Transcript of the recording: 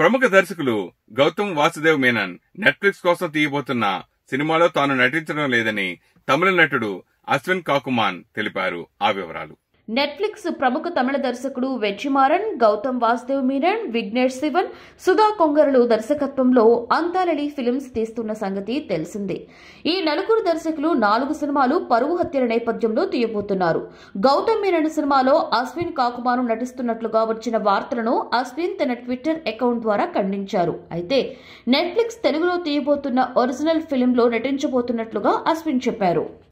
ప్రముఖ దర్శకులు గౌతమ్ వాసుదేవ్ మేనన్ నెట్ఫ్లిక్స్ కోసం తీయబోతున్న సినిమాలో తాను నటించడం లేదని తమిళ నటుడు అశ్విన్ కాకుమాన్ తెలిపారు ఆ వివరాలు నెట్ఫ్లిక్స్ ప్రముఖ తమిళ దర్శకుడు వెచ్చిమారన్ గౌతమ్ వాసుదేవ్ మీరన్ విఘ్నేష్ శివన్ సుధా కొంగరలు దర్శకత్వంలో అంతాలడి ఫిలిమ్స్ తీస్తున్న సంగతి తెలిసిందే ఈ నలుగురు దర్శకులు నాలుగు సినిమాలు పరువు హత్యల నేపథ్యంలో తీయబోతున్నారు గౌతమ్ మీరన్ సినిమాలో అశ్విన్ కాకుమాను నటిస్తున్నట్లుగా వచ్చిన వార్తలను అశ్విన్ తన ట్విట్టర్ అకౌంట్ ద్వారా ఖండించారు అయితే నెట్ఫ్లిక్స్ తెలుగులో తీయబోతున్న ఒరిజినల్ ఫిలింలో నటించబోతున్నట్లుగా అశ్విన్ చెప్పారు